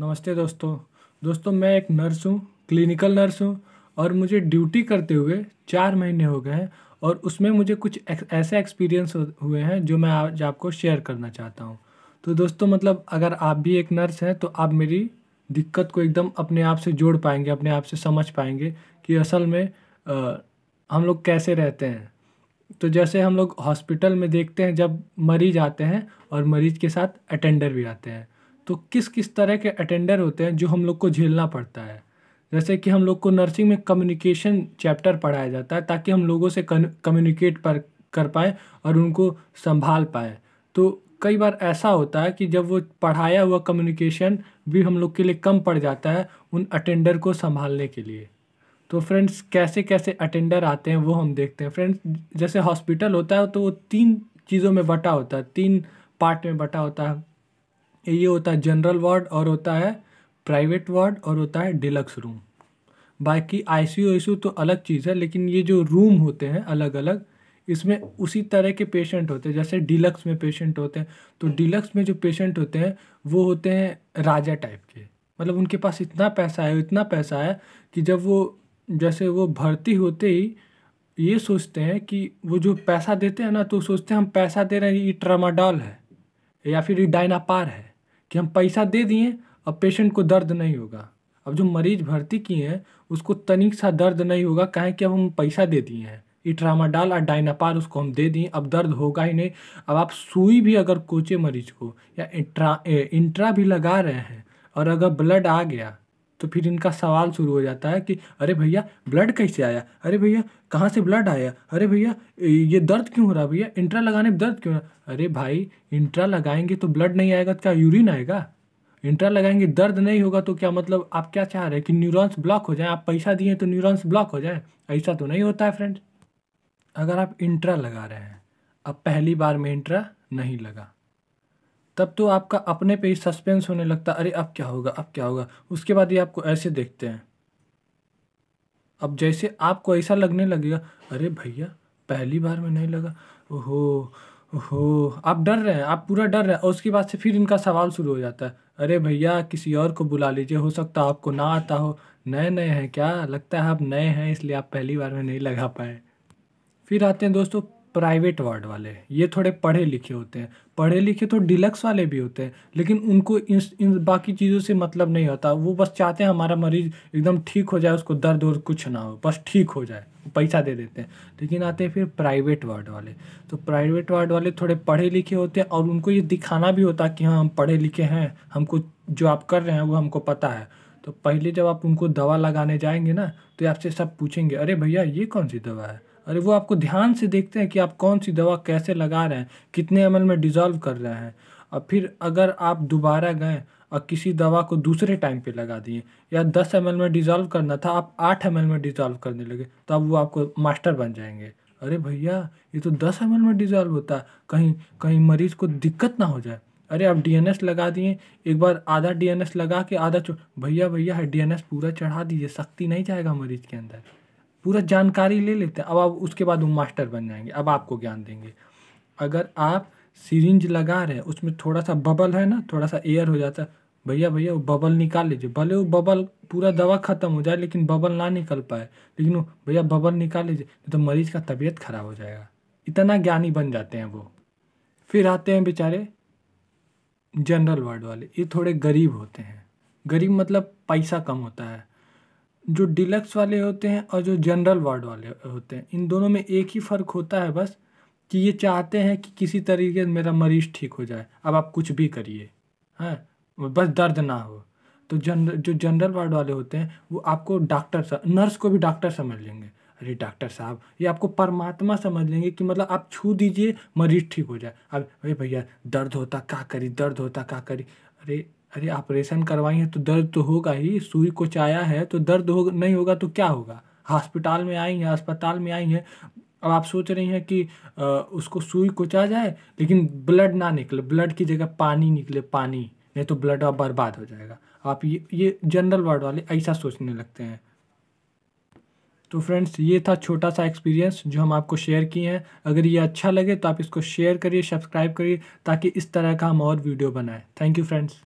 नमस्ते दोस्तों दोस्तों मैं एक नर्स हूँ क्लिनिकल नर्स हूँ और मुझे ड्यूटी करते हुए चार महीने हो गए हैं और उसमें मुझे कुछ ऐसे एक्सपीरियंस हुए हैं जो मैं आज आपको शेयर करना चाहता हूँ तो दोस्तों मतलब अगर आप भी एक नर्स हैं तो आप मेरी दिक्कत को एकदम अपने आप से जोड़ पाएंगे अपने आप से समझ पाएंगे कि असल में आ, हम लोग कैसे रहते हैं तो जैसे हम लोग हॉस्पिटल में देखते हैं जब मरीज आते हैं और मरीज के साथ अटेंडर भी आते हैं तो किस किस तरह के अटेंडर होते हैं जो हम लोग को झेलना पड़ता है जैसे कि हम लोग को नर्सिंग में कम्युनिकेशन चैप्टर पढ़ाया जाता है ताकि हम लोगों से कम्युनिकेट पर कर पाए और उनको संभाल पाए तो कई बार ऐसा होता है कि जब वो पढ़ाया हुआ कम्युनिकेशन भी हम लोग के लिए कम पड़ जाता है उन अटेंडर को संभालने के लिए तो फ्रेंड्स कैसे कैसे अटेंडर आते हैं वो हम देखते हैं फ्रेंड्स जैसे हॉस्पिटल होता है तो वो तीन चीज़ों में बटा होता है तीन पार्ट में बटा होता है ये होता है जनरल वार्ड और होता है प्राइवेट वार्ड और होता है डिलक्स रूम बाकी आई सी तो अलग चीज़ है लेकिन ये जो रूम होते हैं अलग अलग इसमें उसी तरह के पेशेंट होते हैं जैसे डिलक्स में पेशेंट होते हैं तो डिलक्स में जो पेशेंट होते हैं वो होते हैं राजा टाइप के मतलब उनके पास इतना पैसा है इतना पैसा है कि जब वो जैसे वो भर्ती होते ही ये सोचते हैं कि वो जो पैसा देते हैं ना तो सोचते हैं हम पैसा दे रहे हैं ये ट्रामाडॉल है या फिर ये डायनापार है कि हम पैसा दे दिए अब पेशेंट को दर्द नहीं होगा अब जो मरीज भर्ती किए हैं उसको तनिक सा दर्द नहीं होगा कहें कि अब हम पैसा दे दिए हैं इट्रामाडाल और डाइनापार उसको हम दे दिए अब दर्द होगा ही नहीं अब आप सुई भी अगर कोचे मरीज को या इंट्रा इंट्रा भी लगा रहे हैं और अगर ब्लड आ गया तो फिर इनका सवाल शुरू हो जाता है कि अरे भैया ब्लड कैसे आया अरे भैया कहाँ से ब्लड आया अरे भैया ये दर्द क्यों हो रहा है भैया इंट्रा लगाने में दर्द क्यों हो रहा अरे भाई इंट्रा लगाएंगे तो ब्लड नहीं आएगा तो क्या यूरिन आएगा इंट्रा लगाएंगे दर्द नहीं होगा तो क्या मतलब आप क्या चाह रहे हैं कि न्यूरॉन्स ब्लॉक हो जाए आप पैसा दिए तो न्यूरॉन्स ब्लॉक हो जाए ऐसा तो नहीं होता है फ्रेंड अगर आप इंट्रा लगा रहे हैं अब पहली बार में इंट्रा नहीं लगा तब तो आपका अपने पे ही सस्पेंस होने लगता अरे अब क्या होगा अब क्या होगा उसके बाद ये आपको ऐसे देखते हैं अब जैसे आपको ऐसा लगने लगेगा अरे भैया पहली बार में नहीं लगा ओहो ओहो आप डर रहे हैं आप पूरा डर रहे हैं और उसके बाद से फिर इनका सवाल शुरू हो जाता है अरे भैया किसी और को बुला लीजिए हो सकता है आपको ना आता हो नए नए हैं क्या लगता है आप नए हैं इसलिए आप पहली बार में नहीं लगा पाए फिर आते हैं दोस्तों प्राइवेट वार्ड वाले ये थोड़े पढ़े लिखे होते हैं पढ़े लिखे तो डिलक्स वाले भी होते हैं लेकिन उनको इन, इन बाकी चीज़ों से मतलब नहीं होता वो बस चाहते हैं हमारा मरीज एकदम ठीक हो जाए उसको दर्द और कुछ ना हो बस ठीक हो जाए पैसा दे देते हैं लेकिन आते हैं फिर प्राइवेट वार्ड वाले तो प्राइवेट वार्ड वाले थोड़े पढ़े लिखे होते हैं और उनको ये दिखाना भी होता कि हाँ हम पढ़े लिखे हैं हमको जो आप कर रहे हैं वो हमको पता है तो पहले जब आप उनको दवा लगाने जाएंगे ना तो आपसे सब पूछेंगे अरे भैया ये कौन सी दवा है अरे वो आपको ध्यान से देखते हैं कि आप कौन सी दवा कैसे लगा रहे हैं कितने एम में डिज़ोल्व कर रहे हैं और फिर अगर आप दोबारा गए और किसी दवा को दूसरे टाइम पे लगा दिए या दस एम में डिज़ोल्व करना था आप आठ एम में डिज़ोल्व करने लगे तो अब वो आपको मास्टर बन जाएंगे अरे भैया ये तो दस एम में डिज़ोल्व होता है कहीं कहीं मरीज़ को दिक्कत ना हो जाए अरे आप डी लगा दिए एक बार आधा डी लगा के आधा भैया भैया है डी पूरा चढ़ा दीजिए शक्ति नहीं जाएगा मरीज़ के अंदर पूरा जानकारी ले लेते हैं अब आप उसके बाद वो मास्टर बन जाएंगे अब आपको ज्ञान देंगे अगर आप सीरिंज लगा रहे हैं उसमें थोड़ा सा बबल है ना थोड़ा सा एयर हो जाता है भैया भैया वो बबल निकाल लीजिए भले वो बबल पूरा दवा ख़त्म हो जाए लेकिन बबल ना निकल पाए लेकिन वो भैया बबल निकाल लीजिए नहीं तो मरीज़ का तबीयत खराब हो जाएगा इतना ज्ञानी बन जाते हैं वो फिर आते हैं बेचारे जनरल वार्ड वाले ये थोड़े गरीब होते हैं गरीब मतलब पैसा कम होता है जो डिलक्स वाले होते हैं और जो जनरल वार्ड वाले होते हैं इन दोनों में एक ही फ़र्क होता है बस कि ये चाहते हैं कि किसी तरीके से मेरा मरीज़ ठीक हो जाए अब आप कुछ भी करिए हैं हाँ, बस दर्द ना हो तो जन जो जनरल वार्ड वाले होते हैं वो आपको डॉक्टर नर्स को भी डॉक्टर समझ लेंगे अरे डॉक्टर साहब ये आपको परमात्मा समझ लेंगे कि मतलब आप छू दीजिए मरीज ठीक हो जाए अब अरे भैया दर्द होता क्या करी दर्द होता क्या करी अरे अरे ऑपरेशन करवाई है तो दर्द तो होगा ही सुई को चाया है तो दर्द हो नहीं होगा तो क्या होगा हॉस्पिटल में आई हैं अस्पताल में आई हैं अब आप सोच रही हैं कि आ, उसको सुई कोचा जाए लेकिन ब्लड ना निकले ब्लड की जगह पानी निकले पानी नहीं तो ब्लड अब बर्बाद हो जाएगा आप ये ये जनरल वार्ड वाले ऐसा सोचने लगते हैं तो फ्रेंड्स ये था छोटा सा एक्सपीरियंस जो हम आपको शेयर किए हैं अगर ये अच्छा लगे तो आप इसको शेयर करिए सब्सक्राइब करिए ताकि इस तरह का हम और वीडियो बनाएं थैंक यू फ्रेंड्स